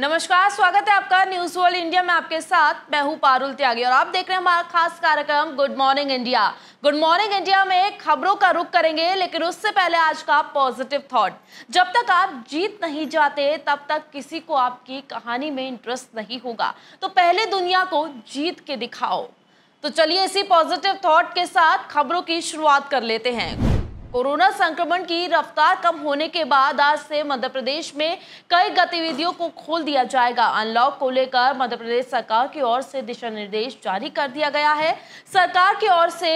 नमस्कार स्वागत है आपका न्यूज वर्ल्ड इंडिया में आपके साथ मैं हूँ पारुल त्यागी और आप देख रहे हैं हमारा खास कार्यक्रम good morning India good morning India में खबरों का रुख करेंगे लेकिन उससे पहले आज का पॉजिटिव थॉट जब तक आप जीत नहीं जाते तब तक किसी को आपकी कहानी में इंटरेस्ट नहीं होगा तो पहले दुनिया को जीत के दिखाओ तो चलिए इसी पॉजिटिव थॉट के साथ खबरों की शुरुआत कर लेते हैं कोरोना संक्रमण की रफ्तार कम होने के बाद आज से मध्य प्रदेश में कई गतिविधियों को खोल दिया जाएगा अनलॉक को लेकर मध्य प्रदेश सरकार की ओर से दिशा निर्देश जारी कर दिया गया है सरकार की ओर से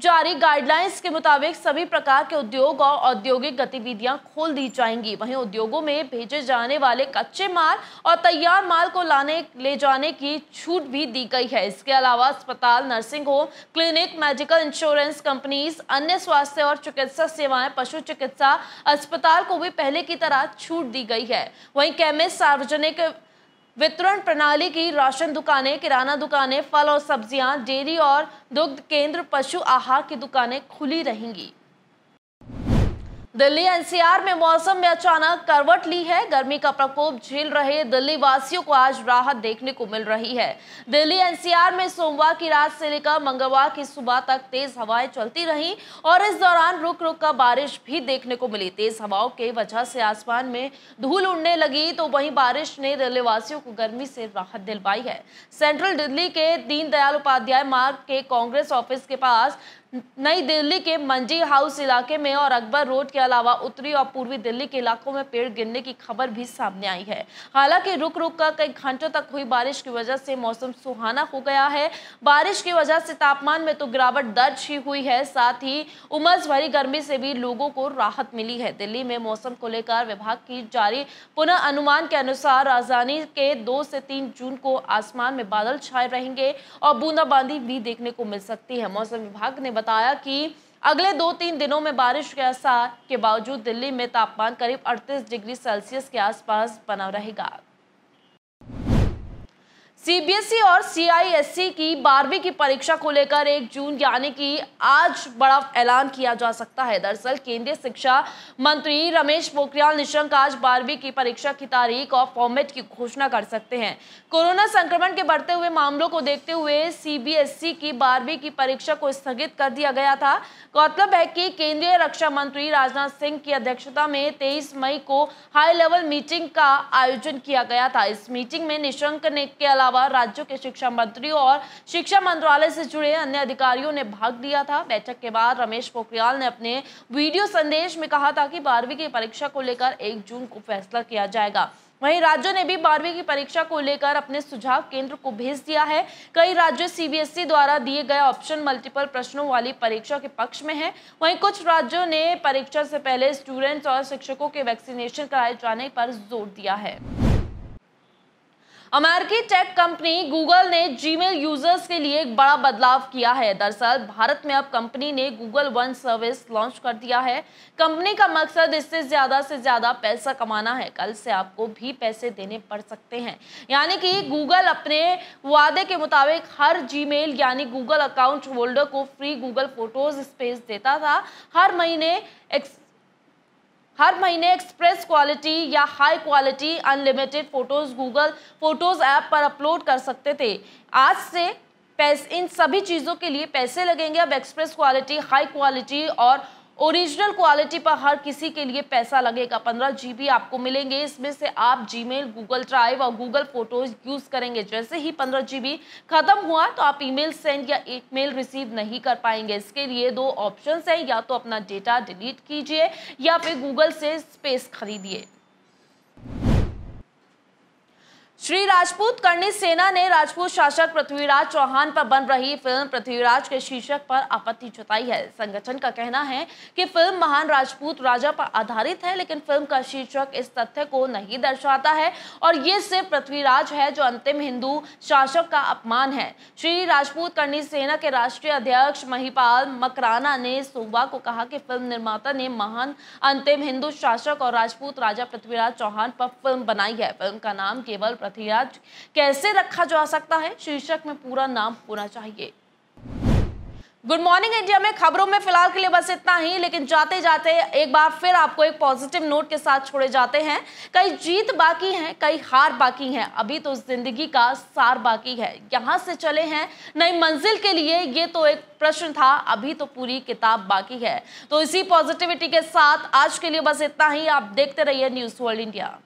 जारी गाइडलाइंस के मुताबिक सभी प्रकार के उद्योग और औद्योगिक गतिविधियां खोल दी जाएंगी वहीं उद्योगों में भेजे जाने वाले कच्चे माल और तैयार माल को लाने ले जाने की छूट भी दी गई है इसके अलावा अस्पताल nursing home clinic medical insurance companies अन्य स्वास्थ्य और चिकित्सा सेवाएं पशु चिकित्सा अस्पताल को भी पहले की तरह छूट दी गई है वहीं कैमिस्ट सार्वजनिक वितरण प्रणाली की राशन दुकानें किराना दुकानें फल और सब्जियां डेयरी और दुग्ध केंद्र पशु आहार की दुकानें खुली रहेंगी दिल्ली एनसीआर में मौसम में अचानक करवट ली है गर्मी का प्रकोप झेल रहे दिल्ली वासियों को आज राहत देखने को मिल रही है दिल्ली एनसीआर में सोमवार की रात से लेकर मंगलवार की सुबह तक तेज हवाएं चलती रहीं और इस दौरान रुक रुक कर बारिश भी देखने को मिली तेज हवाओं के वजह से आसमान में धूल उड़ने लगी तो वही बारिश ने दिल्ली वासियों को गर्मी से राहत दिलवाई है सेंट्रल दिल्ली के दीनदयाल उपाध्याय मार्ग के कांग्रेस ऑफिस के पास नई दिल्ली के मंजी हाउस इलाके में और अकबर रोड के अलावा उत्तरी और पूर्वी दिल्ली के इलाकों में पेड़ गिरने की खबर भी सामने आई है हालांकि रुक रुक कर कई घंटों तक हुई बारिश की वजह से मौसम सुहाना हो गया है बारिश की वजह से तापमान में तो गिरावट दर्ज ही हुई है साथ ही उमस भरी गर्मी से भी लोगों को राहत मिली है दिल्ली में मौसम को लेकर विभाग की जारी पुनः अनुमान के अनुसार राजधानी के दो से तीन जून को आसमान में बादल छाए रहेंगे और बूंदाबांदी भी देखने को मिल सकती है मौसम विभाग ने बताया कि अगले दो तीन दिनों में बारिश के आसार के बावजूद दिल्ली में तापमान करीब 38 डिग्री सेल्सियस के आसपास बना रहेगा सीबीएसई और सीआईएससी की बारहवीं की परीक्षा को लेकर एक जून यानी कि आज बड़ा ऐलान किया जा सकता है दरअसल केंद्रीय शिक्षा मंत्री रमेश पोखरियाल निशंक आज बारहवीं की परीक्षा की तारीख और फॉर्मेट की घोषणा कर सकते हैं कोरोना संक्रमण के बढ़ते हुए मामलों को देखते हुए सीबीएसई की बारहवीं की परीक्षा को स्थगित कर दिया गया था गौरतलब है कि केंद्रीय रक्षा मंत्री राजनाथ सिंह की अध्यक्षता में तेईस मई को हाई लेवल मीटिंग का आयोजन किया गया था इस मीटिंग में निशंक ने के अलावा अलावा राज्यों के शिक्षा मंत्री और शिक्षा मंत्रालय से जुड़े अन्य अधिकारियों ने भाग लिया था बैठक के बाद रमेश पोखरियाल ने अपने वीडियो संदेश में कहा था कि बारहवीं की परीक्षा को लेकर एक जून को फैसला किया जाएगा वहीं राज्यों ने भी बारहवीं की परीक्षा को लेकर अपने सुझाव केंद्र को भेज दिया है कई राज्य सीबीएसई e द्वारा दिए गए ऑप्शन मल्टीपल प्रश्नों वाली परीक्षा के पक्ष में हैं वहीं कुछ राज्यों ने परीक्षा से पहले स्टूडेंट्स और शिक्षकों के वैक्सीनेशन कराए जाने पर जोर दिया है अमेरिकी टेक कंपनी गूगल ने जीमेल यूजर्स के लिए एक बड़ा बदलाव किया है दरअसल भारत में अब कंपनी ने गूगल वन सर्विस लॉन्च कर दिया है कंपनी का मकसद इससे ज़्यादा से ज़्यादा पैसा कमाना है कल से आपको भी पैसे देने पड़ सकते हैं यानी कि गूगल अपने वादे के मुताबिक हर जीमेल यानी गूगल अकाउंट होल्डर को फ्री गूगल फोटोज स्पेस देता था हर महीने एक्स हर महीने एक्सप्रेस क्वालिटी या high quality unlimited photos Google photos app पर अपलोड कर सकते थे आज से पैसे इन सभी चीज़ों के लिए पैसे लगेंगे अब एक्सप्रेस क्वालिटी हाई क्वालिटी और ओरिजिनल क्वालिटी पर हर किसी के लिए पैसा लगेगा पंद्रह जी आपको मिलेंगे इसमें से आप जीमेल गूगल ड्राइव और गूगल फोटोज यूज़ करेंगे जैसे ही पंद्रह जी ख़त्म हुआ तो आप ईमेल सेंड या मेल रिसीव नहीं कर पाएंगे इसके लिए दो ऑप्शन हैं या तो अपना डेटा डिलीट कीजिए या फिर गूगल से स्पेस खरीदिए श्री राजपूत कर्णी सेना ने राजपूत शासक पृथ्वीराज चौहान पर बन रही फिल्म पृथ्वीराज के शीर्षक पर आपत्ति जताई है संगठन का कहना है कि फिल्म महान राजपूत राजा पर आधारित है लेकिन फिल्म का शीर्षक इस तथ्य को नहीं दर्शाता है और ये सिर्फ पृथ्वीराज है जो अंतिम हिंदू शासक का अपमान है श्री राजपूत कर्णी सेना के राष्ट्रीय अध्यक्ष महिपाल मकराना ने सोमवार को कहा कि फिल्म निर्माता ने महान अंतिम हिंदू शासक और राजपूत राजा पृथ्वीराज चौहान पर फिल्म बनाई है फिल्म का नाम केवल आज कैसे रखा जा सकता है शीर्षक में पूरा नाम होना चाहिए गुड मॉर्निंग इंडिया में खबरों में फिलहाल के लिए बस इतना ही लेकिन जाते जाते एक बार फिर आपको एक पॉजिटिव नोट के साथ छोड़े जाते हैं कई जीत बाकी हैं कई हार बाकी हैं अभी तो जिंदगी का सार बाकी है यहाँ से चले हैं नई मंजिल के लिए ये तो एक प्रश्न था अभी तो पूरी किताब बाकी है तो इसी पॉजिटिविटी के साथ आज के लिए बस इतना ही आप देखते रहिए न्यूज वर्ल्ड इंडिया